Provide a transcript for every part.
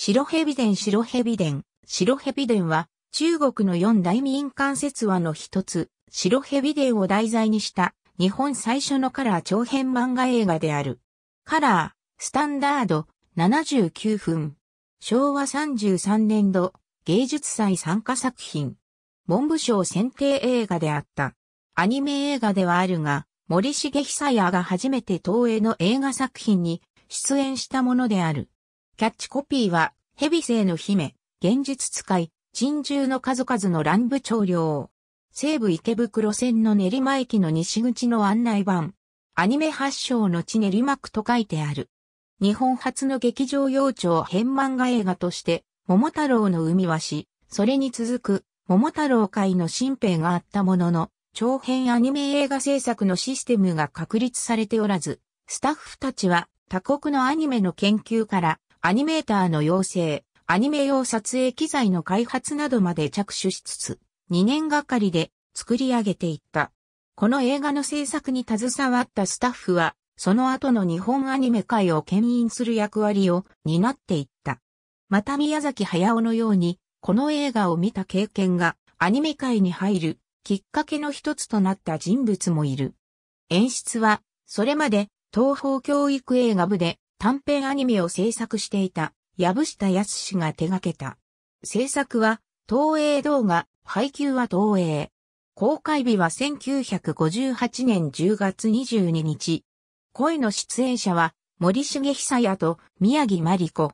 白蛇伝白蛇伝、白蛇伝は、中国の四大民間説話の一つ、白蛇伝を題材にした、日本最初のカラー長編漫画映画である。カラー、スタンダード、79分。昭和33年度、芸術祭参加作品。文部省選定映画であった。アニメ映画ではあるが、森重久也が初めて東映の映画作品に出演したものである。キャッチコピーは、ヘビ性の姫、現実使い、珍獣の数々の乱舞長領。西武池袋線の練馬駅の西口の案内板。アニメ発祥の地練馬区と書いてある。日本初の劇場幼鳥編漫画映画として、桃太郎の海はし、それに続く、桃太郎会の新兵があったものの、長編アニメ映画制作のシステムが確立されておらず、スタッフたちは他国のアニメの研究からアニメーターの養成、アニメ用撮影機材の開発などまで着手しつつ、2年がかりで作り上げていった。この映画の制作に携わったスタッフは、その後の日本アニメ界を牽引する役割を担っていった。また宮崎駿のように、この映画を見た経験がアニメ界に入るきっかけの一つとなった人物もいる。演出は、それまで東方教育映画部で短編アニメを制作していた、藪下康が手掛けた。制作は、東映動画、配給は東映。公開日は1958年10月22日。声の出演者は、森重久也と宮城真理子。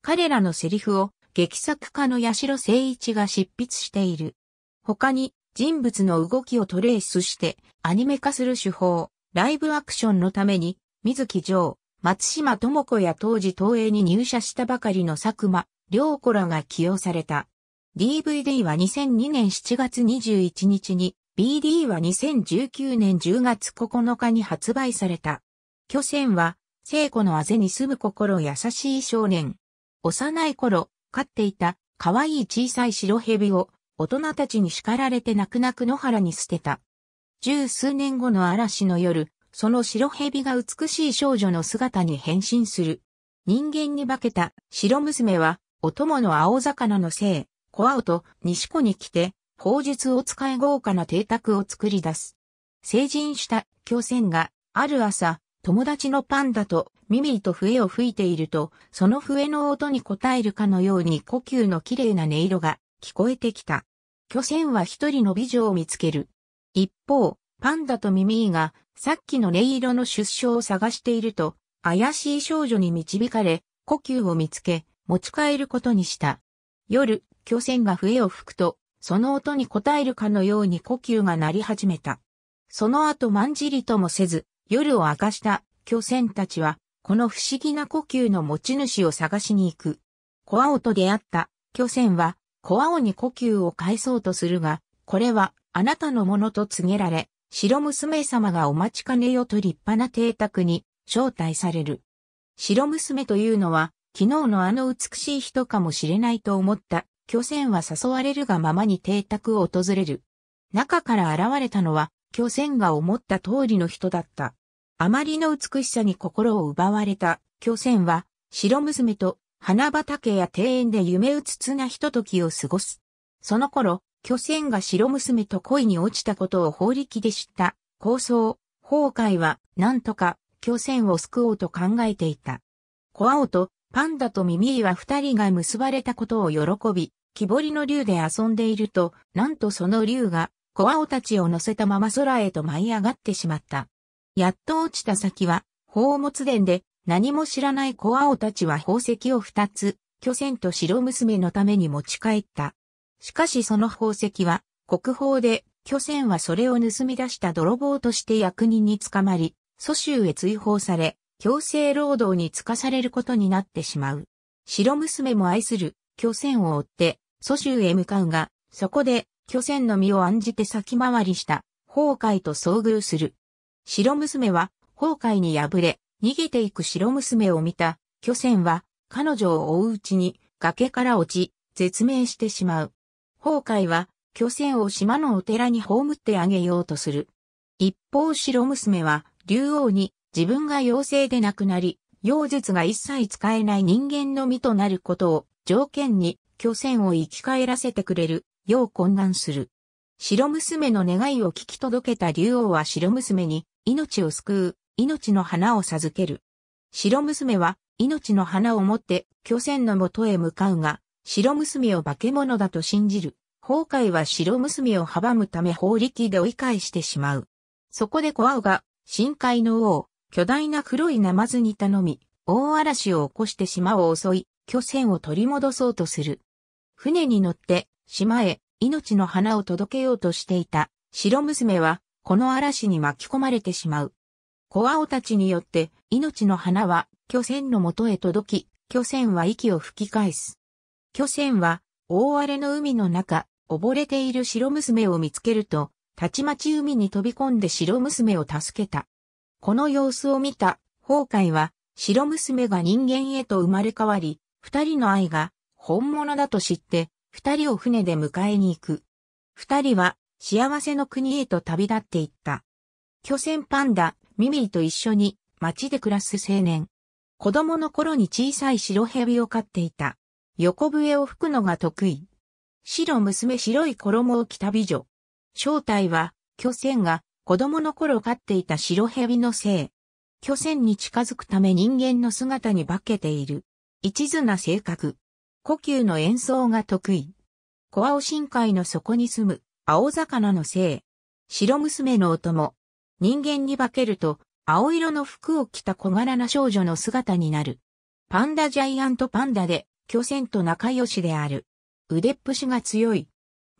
彼らのセリフを、劇作家の八代誠一が執筆している。他に人物の動きをトレースしてアニメ化する手法、ライブアクションのために、水木城、松島智子や当時東映に入社したばかりの佐久間、良子らが起用された。DVD は2002年7月21日に、BD は2019年10月9日に発売された。巨船は、聖子のあぜに住む心優しい少年。幼い頃、飼っていた可愛い小さい白蛇を大人たちに叱られて泣く泣く野原に捨てた。十数年後の嵐の夜、その白蛇が美しい少女の姿に変身する。人間に化けた白娘は、お供の青魚のコ小青と西湖に来て、砲術を使い豪華な邸宅を作り出す。成人した巨船が、ある朝、友達のパンダとミミと笛を吹いていると、その笛の音に応えるかのように呼吸の綺麗な音色が聞こえてきた。巨船は一人の美女を見つける。一方、パンダとミミーが、さっきの音色の出生を探していると、怪しい少女に導かれ、呼吸を見つけ、持ち帰ることにした。夜、巨船が笛を吹くと、その音に応えるかのように呼吸が鳴り始めた。その後まんじりともせず、夜を明かした巨船たちは、この不思議な呼吸の持ち主を探しに行く。コアオと出会った巨船は、コアオに呼吸を返そうとするが、これはあなたのものと告げられ、白娘様がお待ちかねよと立派な邸宅に招待される。白娘というのは、昨日のあの美しい人かもしれないと思った、巨船は誘われるがままに邸宅を訪れる。中から現れたのは、巨船が思った通りの人だった。あまりの美しさに心を奪われた、巨船は、白娘と花畑や庭園で夢うつつなひとときを過ごす。その頃、巨船が白娘と恋に落ちたことを法力で知った、構想、崩壊は、なんとか、巨船を救おうと考えていた。小青と、パンダとミミイは二人が結ばれたことを喜び、木彫りの竜で遊んでいると、なんとその竜が、小青たちを乗せたまま空へと舞い上がってしまった。やっと落ちた先は、宝物殿で、何も知らない小青たちは宝石を二つ、巨船と白娘のために持ち帰った。しかしその宝石は、国宝で、巨船はそれを盗み出した泥棒として役人に捕まり、蘇州へ追放され、強制労働につかされることになってしまう。白娘も愛する巨船を追って、蘇州へ向かうが、そこで巨船の身を案じて先回りした崩壊と遭遇する。白娘は崩壊に敗れ、逃げていく白娘を見た巨船は彼女を追ううちに崖から落ち、絶命してしまう。崩壊は、巨船を島のお寺に葬ってあげようとする。一方白娘は、竜王に自分が妖精で亡くなり、妖術が一切使えない人間の身となることを条件に巨船を生き返らせてくれる、よう懇願する。白娘の願いを聞き届けた竜王は白娘に命を救う、命の花を授ける。白娘は命の花を持って巨船の元へ向かうが、白娘を化け物だと信じる。崩壊は白娘を阻むため法力で追い返してしまう。そこでコアウが、深海の王、巨大な黒いナマズに頼み、大嵐を起こして島を襲い、巨船を取り戻そうとする。船に乗って、島へ、命の花を届けようとしていた、白娘は、この嵐に巻き込まれてしまう。コアオたちによって、命の花は、巨船の元へ届き、巨船は息を吹き返す。巨船は、大荒れの海の中、溺れている白娘を見つけると、たちまち海に飛び込んで白娘を助けた。この様子を見た、崩壊は、白娘が人間へと生まれ変わり、二人の愛が、本物だと知って、二人を船で迎えに行く。二人は、幸せの国へと旅立っていった。巨船パンダ、ミミーと一緒に、町で暮らす青年。子供の頃に小さい白蛇を飼っていた。横笛を吹くのが得意。白娘白い衣を着た美女。正体は、巨仙が子供の頃飼っていた白蛇のせい。巨仙に近づくため人間の姿に化けている。一途な性格。呼吸の演奏が得意。小青深海の底に住む青魚のせい。白娘のお供。人間に化けると、青色の服を着た小柄な少女の姿になる。パンダジャイアントパンダで、巨船と仲良しである。腕っぷしが強い。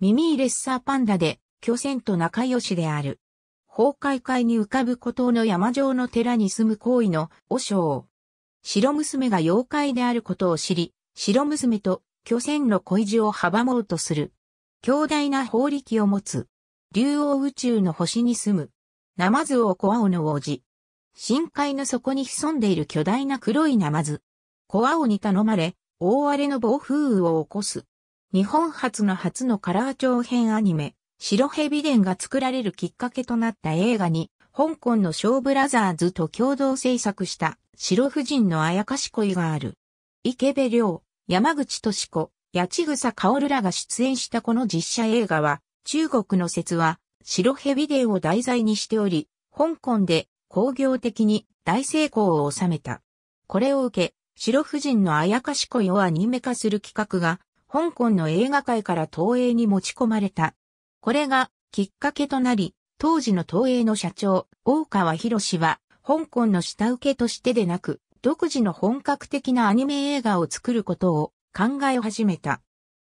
耳レッサーパンダで、巨船と仲良しである。崩壊会に浮かぶ孤島の山上の寺に住む行為の和尚。白娘が妖怪であることを知り、白娘と巨船の恋路を阻もうとする。強大な法力を持つ。竜王宇宙の星に住む。ナマズ王コアオの王子。深海の底に潜んでいる巨大な黒いナマズ。コアオに頼まれ、大荒れの暴風雨を起こす。日本初の初のカラー長編アニメ、白蛇伝が作られるきっかけとなった映画に、香港のショーブラザーズと共同制作した白婦人のあやかし恋がある。池部良、山口敏子、八千草薫らが出演したこの実写映画は、中国の説は白蛇伝を題材にしており、香港で工業的に大成功を収めた。これを受け、白夫人のあやかし恋をアニメ化する企画が、香港の映画界から東映に持ち込まれた。これがきっかけとなり、当時の東映の社長、大川博士は、香港の下請けとしてでなく、独自の本格的なアニメ映画を作ることを考え始めた。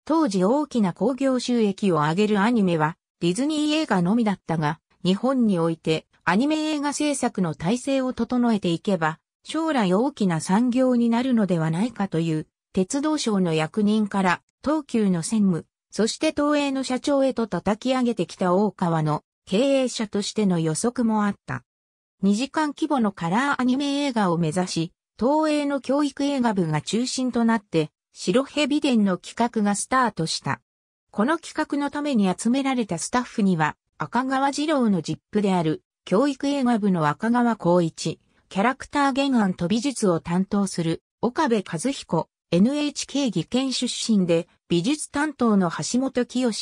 当時大きな興行収益を上げるアニメは、ディズニー映画のみだったが、日本においてアニメ映画制作の体制を整えていけば、将来大きな産業になるのではないかという鉄道省の役人から東急の専務、そして東映の社長へと叩き上げてきた大川の経営者としての予測もあった。2時間規模のカラーアニメ映画を目指し、東映の教育映画部が中心となって、白蛇伝の企画がスタートした。この企画のために集められたスタッフには、赤川二郎の実父である、教育映画部の赤川光一、キャラクター原案と美術を担当する岡部和彦、NHK 技研出身で美術担当の橋本清、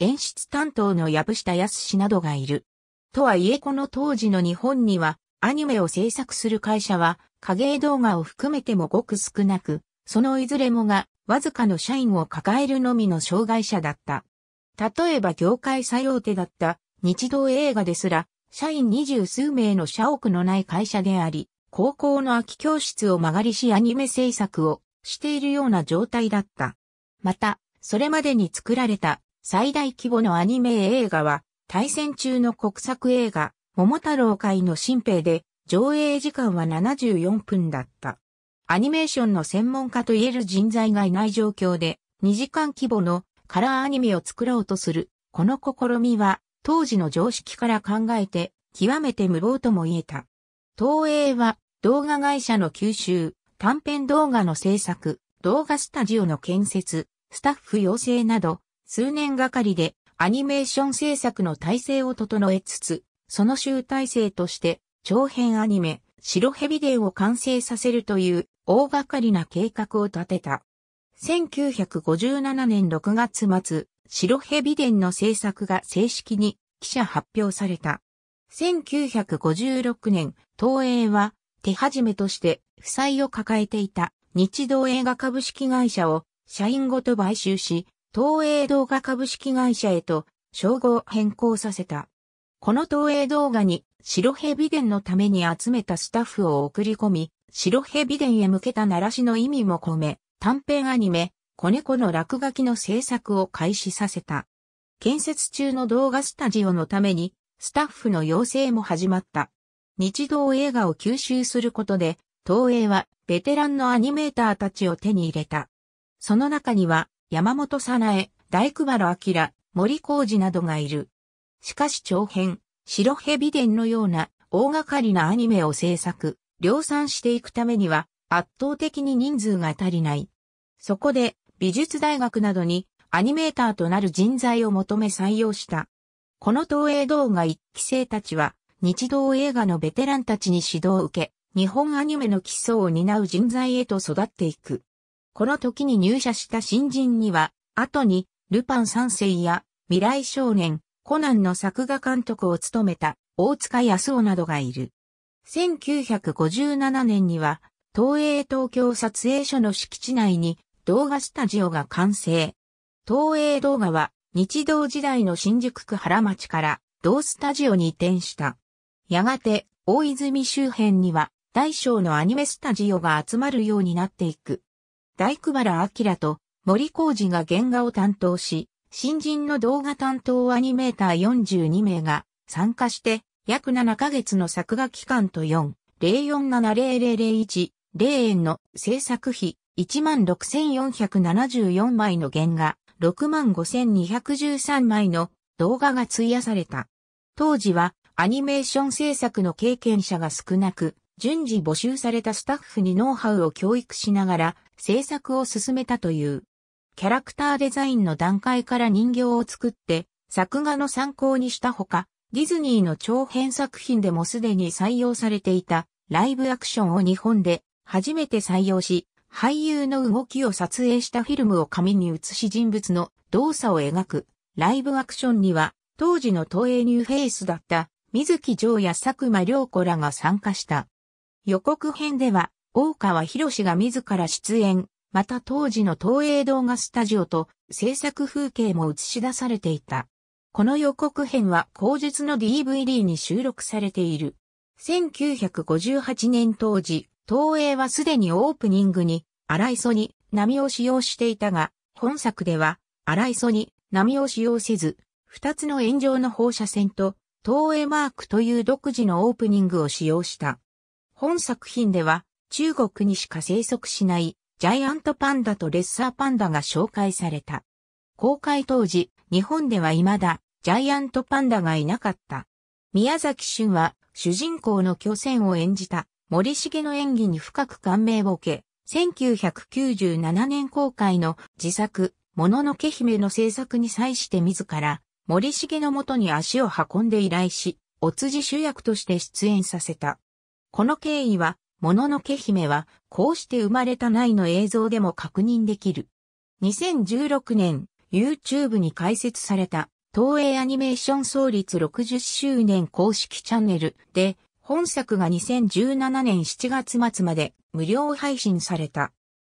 演出担当の藪下康などがいる。とはいえこの当時の日本にはアニメを制作する会社は影絵動画を含めてもごく少なく、そのいずれもがわずかの社員を抱えるのみの障害者だった。例えば業界最大手だった日動映画ですら社員二十数名の社屋のない会社であり、高校の空き教室を曲がりしアニメ制作をしているような状態だった。また、それまでに作られた最大規模のアニメ映画は、対戦中の国策映画、桃太郎会の新兵で、上映時間は74分だった。アニメーションの専門家といえる人材がいない状況で、2時間規模のカラーアニメを作ろうとする、この試みは、当時の常識から考えて、極めて無謀とも言えた。東映は、動画会社の吸収、短編動画の制作、動画スタジオの建設、スタッフ養成など、数年がかりでアニメーション制作の体制を整えつつ、その集大成として、長編アニメ、白蛇伝を完成させるという大掛かりな計画を立てた。1957年6月末、白蛇伝の制作が正式に記者発表された。1956年、東映は手始めとして負債を抱えていた日動映画株式会社を社員ごと買収し、東映動画株式会社へと称号変更させた。この東映動画に白蛇伝のために集めたスタッフを送り込み、白蛇伝へ向けた鳴らしの意味も込め、短編アニメ、子猫の落書きの制作を開始させた。建設中の動画スタジオのために、スタッフの養成も始まった。日動映画を吸収することで、東映はベテランのアニメーターたちを手に入れた。その中には、山本さなえ、大久原明、森浩二などがいる。しかし長編、白蛇伝のような大掛かりなアニメを制作、量産していくためには圧倒的に人数が足りない。そこで美術大学などにアニメーターとなる人材を求め採用した。この東映動画一期生たちは、日動映画のベテランたちに指導を受け、日本アニメの基礎を担う人材へと育っていく。この時に入社した新人には、後に、ルパン三世や、未来少年、コナンの作画監督を務めた、大塚康夫などがいる。1957年には、東映東京撮影所の敷地内に、動画スタジオが完成。東映動画は日動時代の新宿区原町から同スタジオに移転した。やがて大泉周辺には大小のアニメスタジオが集まるようになっていく。大久原明と森浩二が原画を担当し、新人の動画担当アニメーター42名が参加して約7ヶ月の作画期間と4、0470001、0円の制作費16,474枚の原画、65,213枚の動画が費やされた。当時はアニメーション制作の経験者が少なく、順次募集されたスタッフにノウハウを教育しながら制作を進めたという。キャラクターデザインの段階から人形を作って作画の参考にしたほか、ディズニーの長編作品でもすでに採用されていたライブアクションを日本で初めて採用し、俳優の動きを撮影したフィルムを紙に写し人物の動作を描くライブアクションには当時の東映ニューフェイスだった水木城や佐久間良子らが参加した。予告編では大川博士が自ら出演、また当時の東映動画スタジオと制作風景も映し出されていた。この予告編は後日の DVD に収録されている。1958年当時、東映はすでにオープニングに、荒磯に波を使用していたが、本作では、荒磯に波を使用せず、二つの炎上の放射線と、東映マークという独自のオープニングを使用した。本作品では、中国にしか生息しない、ジャイアントパンダとレッサーパンダが紹介された。公開当時、日本では未だ、ジャイアントパンダがいなかった。宮崎駿は、主人公の巨船を演じた。森重の演技に深く感銘を受け、1997年公開の自作、もののけ姫の制作に際して自ら、森重のもとに足を運んで依頼し、お辻主役として出演させた。この経緯は、もののけ姫は、こうして生まれた内の映像でも確認できる。2016年、YouTube に開設された、東映アニメーション創立60周年公式チャンネルで、本作が2017年7月末まで無料配信された。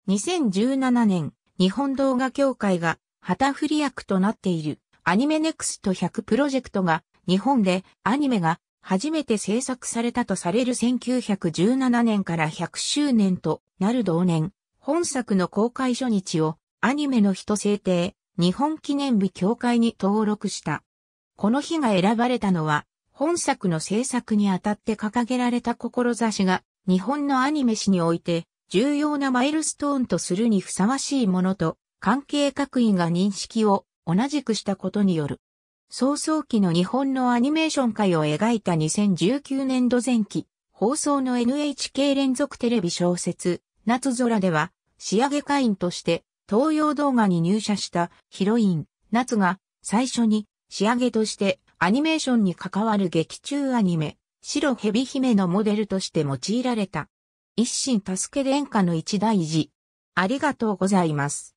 2017年、日本動画協会が旗振り役となっているアニメネクスト100プロジェクトが日本でアニメが初めて制作されたとされる1917年から100周年となる同年、本作の公開初日をアニメの人制定、日本記念日協会に登録した。この日が選ばれたのは本作の制作にあたって掲げられた志が、日本のアニメ史において、重要なマイルストーンとするにふさわしいものと、関係各位が認識を同じくしたことによる。早々期の日本のアニメーション界を描いた2019年度前期、放送の NHK 連続テレビ小説、夏空では、仕上げ会員として、東洋動画に入社したヒロイン、夏が、最初に、仕上げとして、アニメーションに関わる劇中アニメ、白蛇姫のモデルとして用いられた。一心助け殿下の一大事。ありがとうございます。